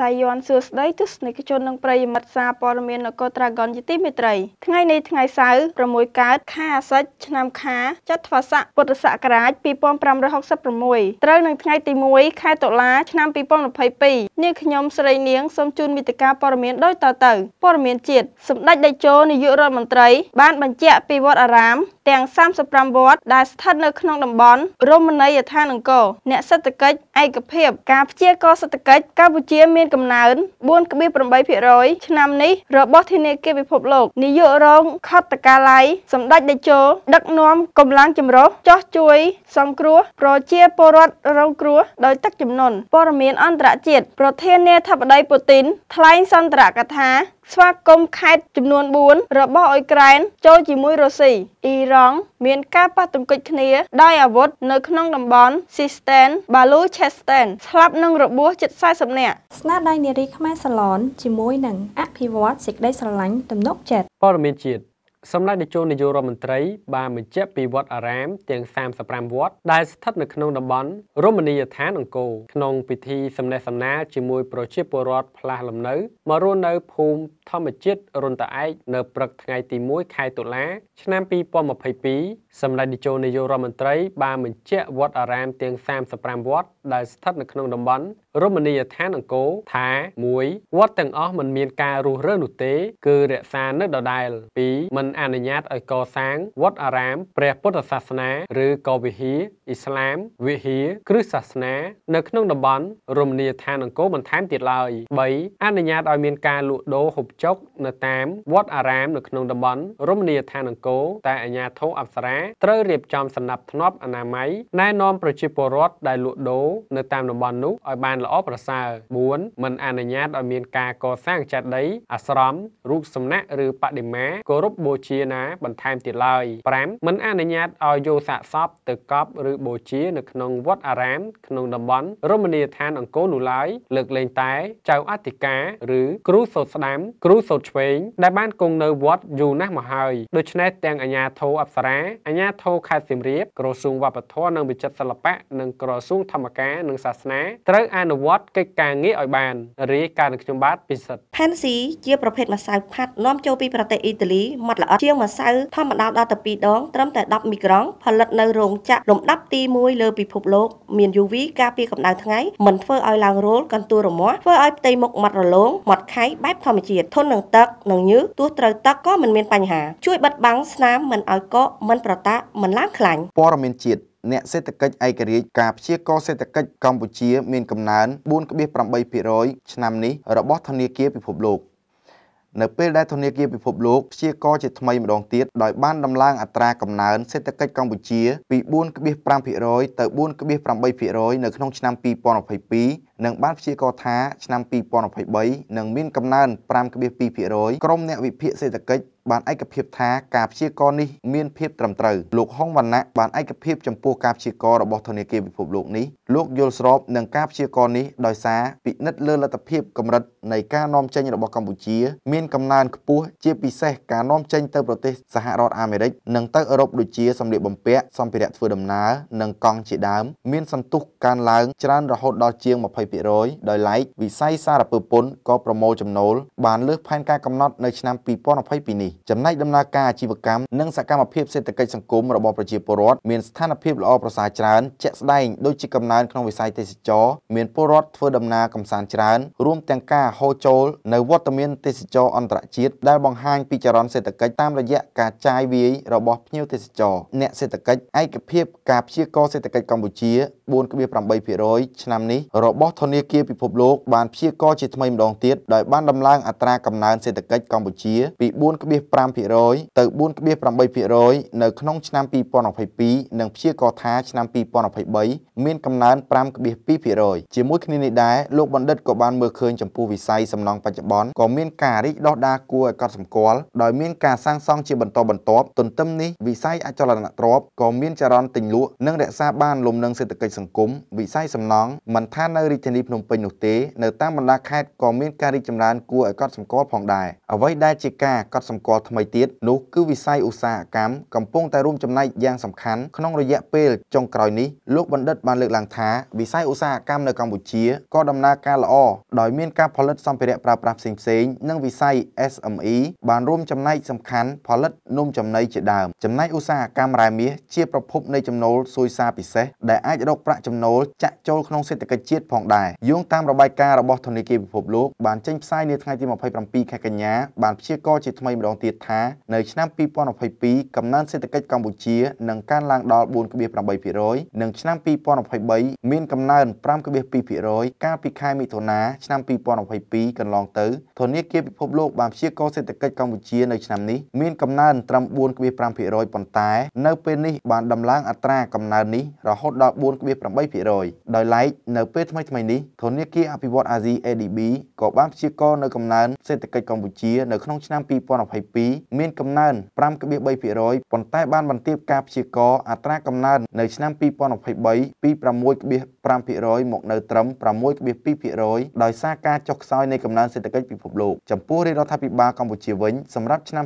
សាយ័ន្តសួស្តីទស្សនិកជននិងប្រិយមិត្តសារព័ត៌មាននគរត្រាហ្គនជាទីមេត្រីថ្ងៃនេះថ្ងៃសៅរ៍6កើតខែអាសត់ឆ្នាំខា ចត្វាស័កពុទ្ធសករាជ2566ត្រូវនឹងថ្ងៃទី1ខែតុលាឆ្នាំ2022នាងខ្ញុំស្រីនាងសូមជូនមេតិការព័ត៌មានដូចតទៅព័ត៌មានជាតិសម្ដេចតេជោនាយករដ្ឋមន្ត្រី បានបញ្ជាក់ពីវត្តអារាមទាំង35វត្តដែលស្ថិតនៅក្នុងតំបន់រមណីយដ្ឋានអង្គរអ្នកសេដ្ឋកិច្ចឯកភាពការព្យាករសេដ្ឋកិច្ចកម្ពុជាមានកំណើន4.8%ឆ្នាំនេះរបស់ធនាគារពិភពលោកនាយករងខត្តកាល័យសម្ដេចតេជោដឹកនាំកម្លាំងចម្រុះចោះជួយសង្គ្រោះប្រជាពលរដ្ឋរងគ្រោះដោយទឹកជំនន់ព័ត៌មានអន្តរជាតិប្រធានាធិបតីពូទីនថ្លែងសន្ទរកថាស្វាគមន៍ខេត្តចំនួន4របស់អ៊ុយក្រែនចូលជាមួយរុស្ស៊ីអ៊ីរ៉ង់មានការប៉ះទង្គិចគ្នាដោយអាវុធនៅក្នុងតំបន់ Sistan Baluchestan ស្លាប់និងរបួសជិត40នាក់ស្នាដៃនារីខ្មែរសាឡនជាមួយនឹងអភិវឌ្ឍសេចក្តីស្រឡាញ់ទំនុកចិត្តព័ត៌មានជាតិសម្ដេចតេជោនាយករដ្ឋមន្ត្រីបានបញ្ជាក់ពីវត្តអារាមទាំង35វត្តដែលស្ថិតនៅក្នុងតំបន់រមណីយដ្ឋានអង្គរក្នុងពិធីសំណេះសំណាលជាមួយប្រជាពលរដ្ឋផ្លាស់លំនៅមករស់នៅភូមិធម្មជាតិរុនតាឯកនៅព្រឹកថ្ងៃទី1ខែតុលាឆ្នាំ2022សម្ដេចតេជោនាយករដ្ឋមន្ត្រីបានបញ្ជាក់វត្តអារាមទាំង35វត្តដែលស្ថិតនៅក្នុងតំបន់រមណីយដ្ឋានអង្គរថា1វត្តទាំងអស់មិនមានការរុះរើនោះទេ គឺរក្សានៅដដែល2មិនអនុញ្ញាតឲ្យកសាងវត្តអារាមព្រះពុទ្ធសាសនា ឬក៏វិហារអ៊ីស្លាមវិហារគ្រឹះសាសនា នៅក្នុងតំបន់រមណីយដ្ឋានអង្គរបន្ថែមទៀតឡើយ3អនុញ្ញាតឲ្យមានការលក់ដូរហូបចុក នៅតាមវត្តអារាមនៅក្នុងតំបន់ រមណីយដ្ឋានអង្គរតែអាជ្ញាធរអប្សរាត្រូវរៀបចំសណ្ដាប់ធ្នាប់អនាម័យណែនាំប្រជាពលរដ្ឋដែលលក់ដូរនៅតាមតំបន់នោះឲ្យបានល្អប្រសើរ4មិនអនុញ្ញាតឲ្យមានការកសាងចេតិយអាស្រមរូបសំណាក់ឬបដិមាគោរពបូជាណាបន្ថែមទៀតឡើយ5មិនអនុញ្ញាតឲ្យយកសាកសពទៅកប់ឬបូជានៅក្នុងវត្តអារាមក្នុងតំបន់រមណីយដ្ឋានអង្គរនោះឡើយលើកលែងតែចៅអធិការឬគ្រូសូត្រស្ដាំគ្រូសូត្រឆ្វេងដែលបានគង់នៅវត្តយូរណាស់មកហើយដូច្នេះទាំងអាជ្ញាធរអប្សរាអាជ្ញាធរខេត្តសៀមរាបក្រសួងវប្បធម៌និងវិចិត្រសិល្បៈនិងក្រសួងធម្មការនិងសាសនាត្រូវអនុនុវត្តកិច្ចការងារឲ្យបានរាយការណ៍នឹងខ្ញុំបាទពិសិដ្ឋផេនស៊ីជាប្រភេទម្សៅផាត់នាំចូលពីប្រទេសអ៊ីតាលីម៉ត់ល្អិតជាងម្សៅធម្មតាដល់ទៅ2ដងត្រឹមតែ10មីក្រង់ផលិតនៅរោងចក្រលំដាប់ទី1លើពិភពលោកមាន UV ការពារកម្ដៅថ្ងៃមិនធ្វើឲ្យឡើងរោលកន្ទួលរមាស់ធ្វើឲ្យផ្ទៃមុខម៉ត់រលោងម៉ត់ខៃបែបធម្មជាតិធន់នឹងទឹកនិងញើសទោះត្រូវទឹកក៏មិនមានបញ្ហា ជួយបិទបាំងស្នាមមិនឲ្យកកមិនប្រតាក់មិនឡើងខ្លាញ់ព័ត៌មានជាតិអ្នកសេដ្ឋកិច្ចឯករាជ្យការព្យាករសេដ្ឋកិច្ចកម្ពុជាមានកំណើន4.8%ឆ្នាំនេះរបស់ធនាគារពិភពលោកនៅពេលដែលធនាគារពិភពលោកព្យាករជាថ្មីម្ដងទៀតដោយបានដំឡើងអត្រាកំណើនសេដ្ឋកិច្ចកម្ពុជាពី4.5%ទៅ4.8%នៅក្នុងឆ្នាំ2022និងបានព្យាករណ៍ថាឆ្នាំ2023នឹងមានកំណើន5.2%ក្រុមអ្នកវិភាគសេដ្ឋកិច្ចបានឯកភាពថាការព្យាករណ៍នេះមានភាពត្រឹមត្រូវលោកហុងវណ្ណៈបានឯកភាពចំពោះការព្យាករណ៍របស់ធនាគារពិភពលោកនេះលោកយល់ស្របនឹងការព្យាករណ៍នេះដោយសារពិនិត្យលើលទ្ធភាពកម្រិតនៃការនាំចេញរបស់កម្ពុជាមានកំណើនខ្ពស់ជាពិសេសការនាំចេញទៅប្រទេសសហរដ្ឋអាមេរិកនិងទៅអឺរ៉ុបដូចជាសម្ភារបំពាក់សម្ភារៈធ្វើដំណើរនិងកង់ជាដើមមានសន្ទុះកើនឡើងច្រើនរហូតដល់ជាង20%ដោយឡែកវិស័យសារពើពន្ធក៏ប្រមូលចំណូលបានលើសផែនការកំណត់នៅឆ្នាំ2022នេះចំណែកដំណើរការអាជីវកម្មនិងសកម្មភាពសេដ្ឋកិច្ចសង្គមរបស់ប្រជាពលរដ្ឋមានស្ថានភាពល្អប្រសើរច្រើនជាក់ស្ដែងដូចជាកំណើនក្នុងវិស័យទេសចរមានពលរដ្ឋធ្វើដំណើរកំសាន្តច្រើនរួមទាំងការហូរចូលនៅវត្តមានទេសចរអន្តរជាតិដែលបង្ហាញពីចរន្តសេដ្ឋកិច្ចតាមរយៈការចាយវាយរបស់ភ្ញៀវទេសចរអ្នកសេដ្ឋកិច្ចឯកភាពការព្យាករសេដ្ឋកិច្ចកម្ពុជា4.8%ឆ្នាំនេះរបស់ធនាគារពិភពលោកបានព្យាករជាថ្មីម្ដងទៀតដោយបានដំឡើងអត្រាកំណើនសេដ្ឋកិច្ចកម្ពុជាពី4.5%ទៅ4.8%នៅក្នុងឆ្នាំ2022និងព្យាករថាឆ្នាំ2023មានកំណើន5.2%ជាមួយគ្នានេះដែរលោកបណ្ឌិតក៏បានមើលឃើញចំពោះវិស័យសំណង់បច្ចុប្បន្នក៏មានការរីកដុះដាលគួរឲ្យកត់សម្គាល់ដោយមានការសាងសង់ជាបន្តបន្ទាប់ទន្ទឹមនេះវិស័យអចលនទ្រព្យក៏មានចរន្តទិញលក់និងរក្សាបានលំនឹងសេដ្ឋកិច្ចសង្គមវិស័យសំណង់មិនថានៅរាជធានីភ្នំពេញនោះទេនៅតាមបណ្ដាខេត្តក៏មានការរីកចម្រើនគួរឲ្យកត់សម្គាល់ផងដែរអ្វីដែលជាការកត់សម្គាល់ថ្មីទៀតនោះគឺវិស័យឧស្សាហកម្មកំពុងតែរួមចំណែកយ៉ាងសំខាន់ក្នុងរយៈពេលចុងក្រោយនេះលោកបណ្ឌិតបានលើកឡើងថាវិស័យឧស្សាហកម្មនៅកម្ពុជាក៏ដំណើរការល្អដោយមានការផលិតសម្ភារៈប្រើប្រាស់ផ្សេងៗនិងវិស័យ SME បានរួមចំណែកសំខាន់ ផលិតនំចំណីជាដើមចំណែកឧស្សាហកម្មរ៉ែមាសជាប្រភពនៃចំណូលសួយសារពិសេសដែលអាចរកប្រាក់ចំណូលចាក់ចូលក្នុងសេដ្ឋកិច្ចជាតិផងដែរដែរយោងតាមរបាយការណ៍របស់ធនាគារពិភពលោកបានចេញផ្សាយនាថ្ងៃទី27ខែកញ្ញាបានព្យាករណ៍ជាថ្មីម្ដងទៀតថានៅឆ្នាំ2022កំណើនសេដ្ឋកិច្ចកម្ពុជានឹងកើនឡើងដល់4.8%និងឆ្នាំ2023មានកំណើន5.2%កាលពីខែមិថុនាឆ្នាំ2022កន្លងទៅធនាគារពិភពលោកបានព្យាករណ៍សេដ្ឋកិច្ចកម្ពុជានៅឆ្នាំនេះមានកំណើនត្រឹម4.5%ប៉ុន្តែនៅពេលនេះបានដំឡើងអត្រាកំណើននេះរហូតដល់4.8%ដោយឡែកនៅពេលថ្មីថ្មីនេះធនាគារអភិវឌ្ឍអាស៊ី ADB ក៏បានព្យាករណ៍នៅកំណើនសេដ្ឋកិច្ចកម្ពុជានៅក្នុងឆ្នាំ2022មានកំណើន5.3%ប៉ុន្តែបានបន្ទាបការព្យាករណ៍អត្រាកំណើននៅឆ្នាំ2023ពី6.5%មកនៅត្រឹម6.2%ដោយសារការចុះខ្សោយនៃកំណើនសេដ្ឋកិច្ចពិភពលោកចំពោះរាជរដ្ឋាភិបាលកម្ពុជាវិញសម្រាប់ឆ្នាំ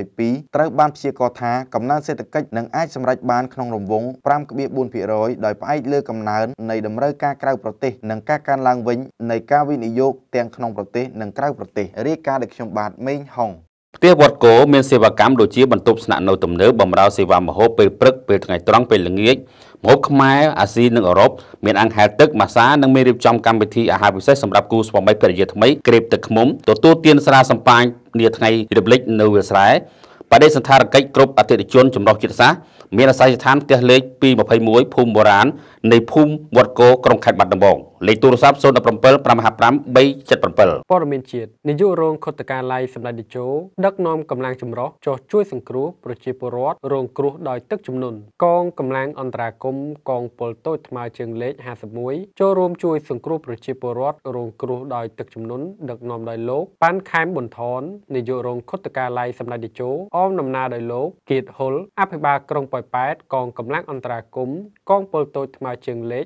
2022ត្រូវបានព្យាករណ៍ថាកំណើនសេដ្ឋកិច្ចនឹងអាចសម្រេចបានក្នុងរង្វង់5.4%ដោយផ្អែកលើកំណើននៃតម្រូវការក្រៅប្រទេសនិងការកើនឡើងវិញនៃការវិនិយោគទាំងក្នុងប្រទេសនិងក្រៅប្រទេសរាយការណ៍ដោយខ្ញុំបាទមេងហុងផ្ទះវត្តគោមានសេវាកម្មដូចជាបន្ទប់ស្នាក់នៅទំនើបបម្រើសេវាម្ហូបពេលព្រឹកពេលថ្ងៃត្រង់ពេលល្ងាចម្ហូបខ្មែរអាស៊ីនិងអឺរ៉ុបមានអង្គហែលទឹកម៉ាសានិងមានរៀបចំកម្មវិធីអាហារពិសេសសម្រាប់គូស្វាមីភរិយាថ្មីក្រេបទឹកឃ្មុំទទួលទានស្រាសម្ពាញនាថ្ងៃរំលឹកនៅវាលស្រែបដិសន្តារកិច្ចគ្រប់អតិថិជនចម្រុះជាតិសាសន៍មានអាស័យដ្ឋានផ្ទះលេខ221ភូមិបុរាណនៃភូមិវត្តគោក្រុងខេត្តបាត់ដំបង។លេខទូរស័ព្ទ017 555 377ព័ត៌មានជាតិនាយករងខុទ្ទការឡៃសម្ដេចតេជោដឹកនាំកម្លាំងចម្រុះចោះជួយសង្គ្រោះប្រជាពលរដ្ឋរងគ្រោះដោយទឹកជំនន់កងកម្លាំងអន្តរាគមន៍កងពលតូចថ្មើរជើងលេខ51ចូលរួមជួយសង្គ្រោះប្រជាពលរដ្ឋរងគ្រោះដោយទឹកជំនន់ដឹកនាំដោយលោកប៉ាន់ខែមប៊ុនថននាយករងខុទ្ទការឡៃសម្ដេចតេជោអមដំណើរដោយលោកគៀតហ៊ុលអភិបាលក្រុងប៉ោយប៉ែត កងកម្លាំងអន្តរាគមន៍កងពលតូចថ្មើរជើងលេខ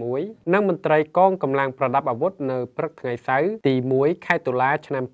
51និងមន្ត្រីកងកម្លាំងប្រដាប់អាវុធនៅព្រឹកថ្ងៃសៅរ៍ទី1ខែតុលាឆ្នាំ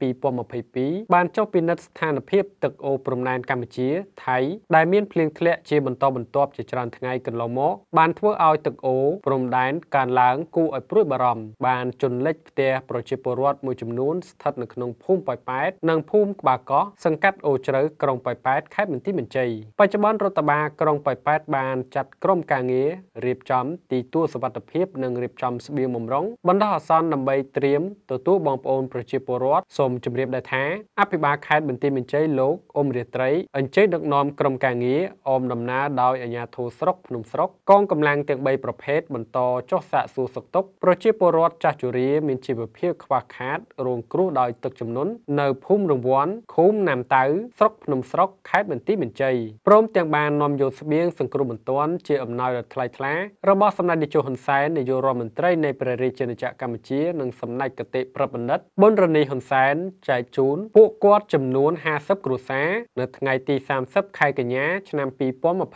2022បានចុះពិនិត្យស្ថានភាពទឹកអូរព្រំដែនកម្ពុជាថៃដែលមានភ្លៀងធ្លាក់ជាបន្តបន្ទាប់ជាច្រើនថ្ងៃកន្លងមក បានធ្វើឲ្យទឹកអូរព្រំដែនកើនឡើងគួរឲ្យព្រួយបារម្ភបានជន់លិចផ្ទះប្រជាពលរដ្ឋមួយចំនួនស្ថិតនៅក្នុងភូមិប៉ោយប៉ែតនិងភូមិក្បាលកោះសង្កាត់អូរជ្រៅក្រុងប៉ោយប៉ែតខេត្តបន្ទាយមានជ័យបច្ចុប្បន្នរដ្ឋបាលក្រុងប៉ោយប៉ែតបានចាត់ក្រុមការងាររៀបចំទីទួលសុវត្ថិភាពនិងរៀបចំស្បៀងបំរុងបណ្ដោះអាសន្នដើម្បីត្រៀមទទួលបងប្អូន ប្រជាពលរដ្ឋសូមជម្រាបដែរថាអភិបាលខេត្តបន្ទាយមានជ័យលោកអ៊ុំរាត្រីអញ្ជើញដឹកនាំក្រុមការងារអមដំណើរដោយអាជ្ញាធរស្រុកភ្នំស្រុកកងកម្លាំងទាំង3ប្រភេទបន្តចុះសាកសួរសុខទុក្ខប្រជាពលរដ្ឋចាស់ជរាមានជីវភាពខ្វះខាត រងគ្រោះដោយទឹកជំនន់ នៅភូមិរង្វាន់ឃុំណាំតៅស្រុកភ្នំស្រុកខេត្តបន្ទាយមានជ័យព្រមទាំងបាននាំយកស្បៀងសង្គ្រោះបន្ទាន់ជាអំណោយដ៏ថ្លៃថ្លារបស់សម្ដេចនាយកហ៊ុនសែននាយករដ្ឋមន្ត្រីនៃព្រះរាជាណាចក្រកម្ពុជានិងសម្ដេចកតេប្របណ្ឌិតប៊ុនរនីហ៊ុនសែនចែកជូន ពួកគាត់ចំនួន50គ្រួសារនៅថ្ងៃទី30ខែកញ្ញាឆ្នាំ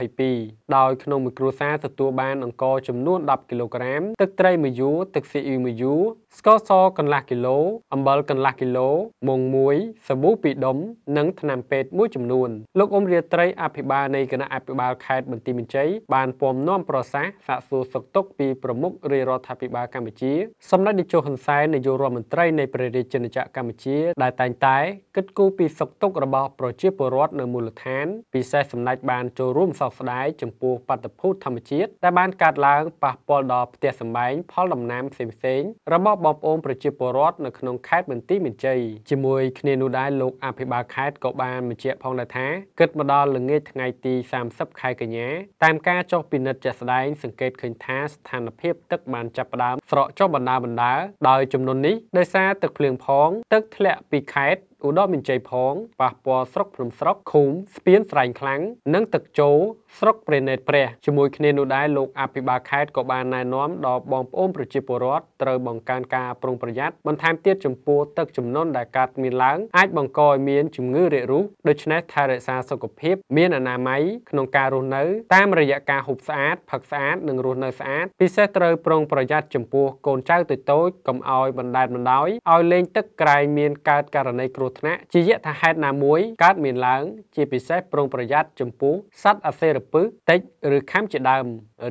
2022ដោយក្នុងមួយគ្រួសារទទួលបានអង្ករចំនួន10គីឡូក្រាម ទឹកត្រីមួយយួរទឹកស៊ីអ៊ីមួយយួរស្ករសកន្លះគីឡូអំបិលកន្លះគីឡូមុងមួយសាប៊ូពីរដុំនិងថ្នាំពេទ្យមួយចំនួនលោកអ៊ំរាត្រីអភិបាលនៃគណៈអភិបាលខេត្តបន្ទាយមានជ័យបានពំនាំប្រសាសន៍សាកសួរសុខទុក្ខពីប្រមុខរាជរដ្ឋាភិបាលបាលកម្ពុជាសម្ដេចតេជោហ៊ុនសែននាយករដ្ឋមន្ត្រីនៃព្រះរាជាណាចក្រកម្ពុជា ដែលតែងតែ គិតគូរពីសុខទុក្ខរបស់ប្រជាពលរដ្ឋនៅមូលដ្ឋានពិសេសសម្ដេចបានចូលរួមសោកស្ដាយចំពោះបាតុភូតធម្មជាតិដែលបានកើតឡើងប៉ះពាល់ដល់ផ្ទះសម្បែងផលដំណាំផ្សេងៗរបស់បងប្អូនប្រជាពលរដ្ឋនៅក្នុងខេត្តបន្ទាយមានជ័យជាមួយគ្នានោះដែរលោកអភិបាលខេត្តក៏បានបញ្ជាក់ផងដែរថា គិតមកដល់ល្ងាចថ្ងៃទី30ខែកញ្ញាតាមការចុះពិនិត្យជាក់ស្ដែងសង្កេតឃើញថាស្ថានភាពទឹកបានចាប់ផ្ដើមស្រកចុះបណ្ដាបណ្ដាដោយចំនួននេះដោយសារទឹកភ្លៀងផងទឹកធ្លាក់ពីខេត្តឧត្តរមានជ័យផងប៉ះពាល់ស្រុកភ្នំស្រុកឃុំស្ពានស្រែងខ្លាំងនិងទឹកជោស្រុកព្រេណេតព្រះជាមួយគ្នានោះដែរលោកអភិបាលខេត្តក៏បានណែនាំដល់បងប្អូនប្រជាពលរដ្ឋត្រូវបង្កើនការប្រុងប្រយ័ត្នបន្ថែមទៀតចំពោះទឹកជំនន់ដែលកើតមានឡើង អាចបង្កឲ្យមានជំងឺរាករូសដូច្នេះថែរក្សាសុខភាពមានអនាម័យក្នុងការរស់នៅ តាមរយៈការហូបស្អាតផឹកស្អាតនិងរស់នៅស្អាតពិសេសត្រូវប្រុងប្រយ័ត្នចំពោះកូនចៅតូចៗកុំឲ្យបណ្ដែតបណ្ដោយឲ្យលេងទឹកក្រែងមានកើតករណីគ្រោះថ្នាក់ជាយថាហេតុណាមួយកើតមានឡើងជាពិសេសប្រុងប្រយ័ត្នចំពោះសត្វអសេរពិសតិចឬខាំជាដើម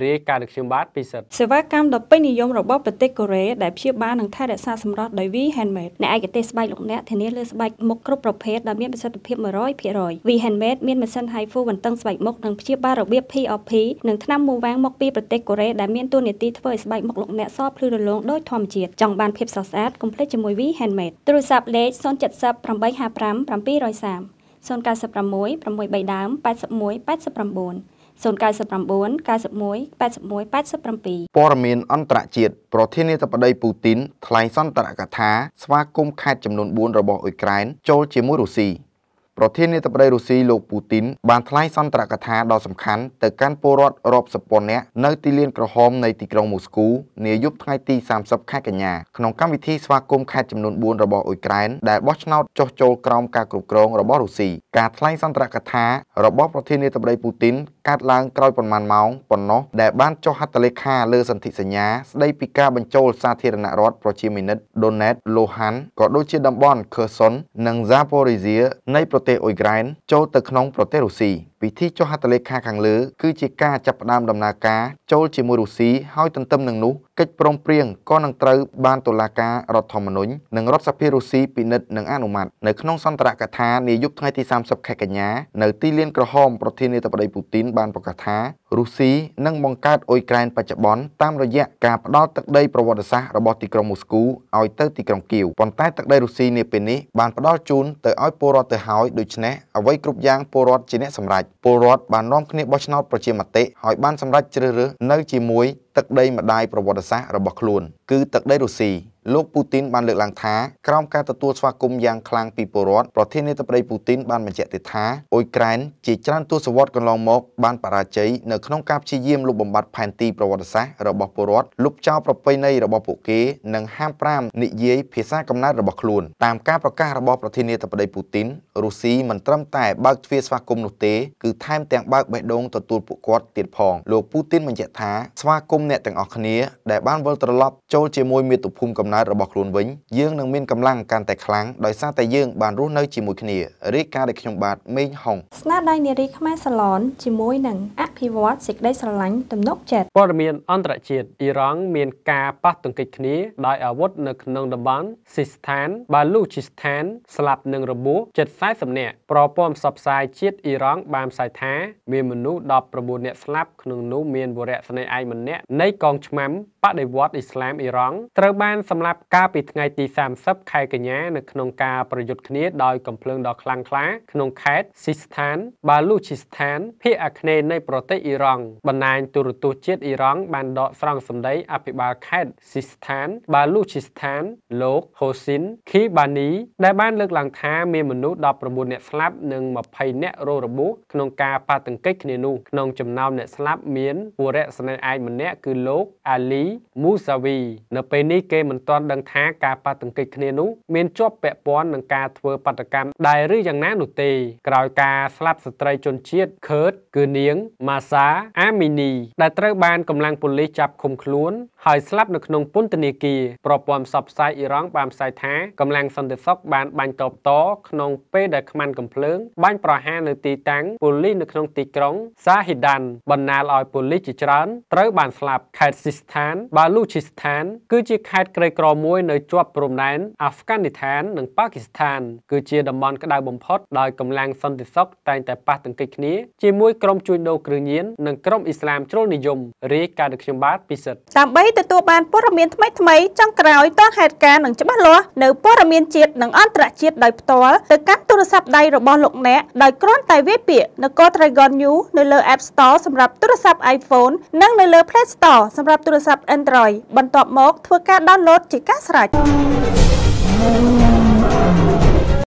រាយការណ៍ខ្ញុំបាទពិសិដ្ឋសេវាកម្មដ៏ពេញនិយមរបស់ប្រទេសកូរ៉េដែលព្យាបាលនិងថែរក្សាសម្រស់ដោយ V Handmade អ្នកឯកទេសស្បែកលោកអ្នកធានាលើស្បែកមុខគ្រប់ប្រភេទដែលមានប្រសិទ្ធភាព100% V Handmade មានម៉ាស៊ីន HIFU បន្ទឹងស្បែកមុខនិងព្យាបាលរបៀប POP និងថ្នាំមូវ៉ាងមកពីប្រទេសកូរ៉េដែលមានតួនាទីធ្វើឲ្យស្បែកមុខលោកអ្នកសភ្លឺរលោងដោយធម្មជាតិចង់បានភាពស្រស់ស្អាតកុំភ្លេចជាមួយ V Handmade ទូរស័ព្ទលេខ070 855 730 096 603ដើម81 89 099 91 81 87ព័ត៌មានអន្តរជាតិប្រធានាធិបតីពូទីនថ្លែងសន្ទរកថាស្វាគមន៍ខេត្តចំនួន4របស់អ៊ុយក្រែនចូលជាមួយរុស្ស៊ីប្រធាននាយកប្រដ័យរុស្ស៊ីលោកពូទីនបានថ្លែងសន្ទរកថាដ៏សំខាន់ទៅកាន់ពលរដ្ឋរាប់សិបពាន់នាក់នៅ ទីលានក្រហមនៃទីក្រុងមូស្គូនាយប់ថ្ងៃទី30ខែកញ្ញាក្នុងកម្មវិធីស្វាគមន៍ខេត្តចំនួន4របស់អ៊ុយក្រែនដែលបោះឆ្នោតចុះចូលក្រោមការគ្រប់គ្រងរបស់រុស្ស៊ីការថ្លែងសន្ទរកថារបស់ប្រធាននាយកប្រដ័យពូទីនកើតឡើងក្រោយប្រមាណម៉ោងប៉ុណ្ណោះដែលបានចុះហត្ថលេខាលើសន្ធិសញ្ញា ស្ដីពីការបញ្ចូលសាធារណរដ្ឋប្រជាមានិតដូណេតលូហាន់ក៏ដូចជាតំបន់ខឺសុននិងហ្សាប៉ូរីសៀនៃប្រទេសអ៊ុយក្រែនចូលទៅក្នុងប្រទេសរុស្ស៊ី។វិធីចុះហត្ថលេខាខាងលើគឺជាការចាប់ផ្ដើមដំណើរការចូលជាមួយរុស្ស៊ីហើយទន្ទឹមនឹងនោះកិច្ចព្រមព្រៀងក៏នឹងត្រូវបានតុលាការរដ្ឋធម្មនុញ្ញនិងរដ្ឋសភារុស្ស៊ីពិនិត្យនិងអនុម័តនៅក្នុងសន្ទរកថានាយប់ថ្ងៃទី30ខែកញ្ញានៅទីលានក្រហមប្រធានាធិបតីពូទីនបានប្រកាសថារុស្ស៊ីនឹងបង្កើតអ៊ុយក្រែនបច្ចុប្បន្នតាមរយៈការផ្ដោតទឹកដីប្រវត្តិសាស្ត្ររបស់ទីក្រុងមូស្គូឲ្យទៅទីក្រុងគៀវប៉ុន្តែទឹកដីរុស្ស៊ីនាពេលនេះបានផ្ដល់ជូនទៅឲ្យពលរដ្ឋទៅហើយដូច្នេះអ្វីគ្រប់យ៉ាងពលរដ្ឋជាអ្នកសម្រេចពលរដ្ឋបាននាំគ្នាបោះឆ្នោតប្រជាមតិហើយបានសម្រេចជ្រើសរើសនៅជាមួយទឹកដីម្ដាយប្រវត្តិសាស្ត្ររបស់ខ្លួនគឺទឹកដីរុស្ស៊ីលោកពូទីនបានលើកឡើងថាក្រោមការទទួលស្វាគមន៍យ៉ាងខ្លាំងពីពលរដ្ឋប្រធានាធិបតីពូទីនបានបញ្ជាក់ទៀតថាអ៊ុយក្រែនជាច្រើនទសវត្សរ៍កន្លងមកបានបរាជ័យនៅក្នុងការព្យាយាមលុបបំបាត់ផែនទីប្រវត្តិសាស្ត្ររបស់ពលរដ្ឋលុបចោលប្រពៃណីរបស់ពួកគេនិងហាមប្រាមនិយាយភាសាកំណើតរបស់ខ្លួនតាមការប្រកាសរបស់ប្រធានាធិបតីពូទីនរុស្ស៊ីមិនត្រឹមតែបើកទ្វារស្វាគមន៍នោះទេគឺថែមទាំងបើកបេះដូងទទួលពួកគាត់ទៀតផងលោកពូទីនបញ្ជាក់ថាស្វាគមន៍អ្នកទាំងអស់គ្នាដែលបានវិលត្រឡប់ចូលជាមួយមាតុភូមិកំណើណើតរបស់ខ្លួនវិញយើងនឹងមានកម្លាំងកាន់តែខ្លាំងដោយសារតែយើងបានរស់នៅជាមួយគ្នារាយការណ៍ដែលខ្ញុំបាទមេងហុងស្នាដៃនារីខ្មែរសាឡនជាមួយនឹងអភិវឌ្ឍសេចក្តីស្រឡាញ់ទំនុកចិត្តព័ត៌មានអន្តរជាតិអ៊ីរ៉ង់មានការប៉ះទង្គិចគ្នាដោយអាវុធនៅក្នុងតំបន់ស៊ីស្ថាន បាលូជីស្ថានស្លាប់នឹងរបួសជិត40នាក់ប្រព័ន្ធផ្សព្វផ្សាយជាតិអ៊ីរ៉ង់បានផ្សាយថាមានមនុស្ស19នាក់ស្លាប់ក្នុងនោះមានវរៈស្នេហ៍ឯកម្នាក់នៃកងឆ្មាំបដិវត្តអ៊ីស្លាមអ៊ីរ៉ង់ត្រូវបានសម្លាប់សម្រាប់ការពីថ្ងៃទី30ខែកញ្ញានៅក្នុងការប្រយុទ្ធគ្នាដោយកំភ្លើងដ៏ខ្លាំងក្លាក្នុងខេត្តស៊ីស្ថានបាលូឈីស្ថានភាគអាគ្នេយ៍នៃប្រទេសអ៊ីរ៉ង់បណ្ដាញទូរទស្សន៍ជាតិអ៊ីរ៉ង់បានដកស្រង់សម្ដីអភិបាលខេត្តស៊ីស្ថានបាលូឈីស្ថានលោកហូស៊ីនខីបានី ដែលបានលើកឡើងថាមានមនុស្ស19អ្នកស្លាប់និង20អ្នករងរបួសក្នុងការប៉ះទង្គិចគ្នានោះក្នុងចំណោមអ្នកស្លាប់មានវរៈស្នេហ៍ឯកម្នាក់គឺលោកអាលីមូសាវីនៅពេលនេះគេមិនទាន់ទាន់ដឹងថាការប៉ះទង្គិចគ្នានោះមានជាប់ពាក់ព័ន្ធនឹងការធ្វើបាតកម្មដែរឬយ៉ាងណា នោះទេក្រោយការស្លាប់ស្ត្រីជនជាតិខឺតគឺនាងម៉ាសាអាមីនីដែលត្រូវបានកម្លាំងប៉ូលីសចាប់ឃុំខ្លួនហើយស្លាប់នៅក្នុងពន្ធនាគារប្រព័ន្ធផ្សព្វផ្សាយអ៊ីរ៉ង់បានផ្សាយថាកម្លាំងសន្តិសុខបានបាញ់តបតក្នុងពេលដែលខ្មាន់កំភ្លើង បាញ់ប្រហារនៅទីតាំងប៉ូលីសនៅក្នុងទីក្រុងសាហ៊ីដានបណ្ដាលឲ្យប៉ូលីសជាច្រើនត្រូវ បានស្លាប់ខេត្តស៊ីស្ថានបាលូឈីស្ថាន គឺជាខេត្តក្រីក្រក្រមួយនៅជាប់ព្រំដែនអាហ្វហ្គានីស្ថាននិងប៉ាគីស្ថាន គឺជាតំបន់ក្តៅបំផុតដោយកម្លាំងសន្តិសុខតែងតែប៉ះទង្គិចគ្នាជាមួយក្រុមជួញដូរគ្រឿងញៀននិងក្រុមអ៊ីស្លាមជ្រុលនិយមរាយការណ៍ដោយខ្ញុំបាទពិសិដ្ឋដើម្បីទទួលបានព័ត៌មានថ្មីៗចុងក្រោយទាន់ហេតុការណ៍និងច្បាស់លាស់នៅព័ត៌មានជាតិនិងអន្តរជាតិដោយផ្ទាល់ទៅកាន់ទូរស័ព្ទដៃរបស់លោកអ្នកដោយគ្រាន់តែវាយពាក្យនគរ Dragon New នៅលើ App Store សម្រាប់ទូរស័ព្ទ iPhone និងនៅលើ Play Store សម្រាប់ទូរស័ព្ទ Android បន្ទាប់មកធ្វើការ download ជាជាការស្រេច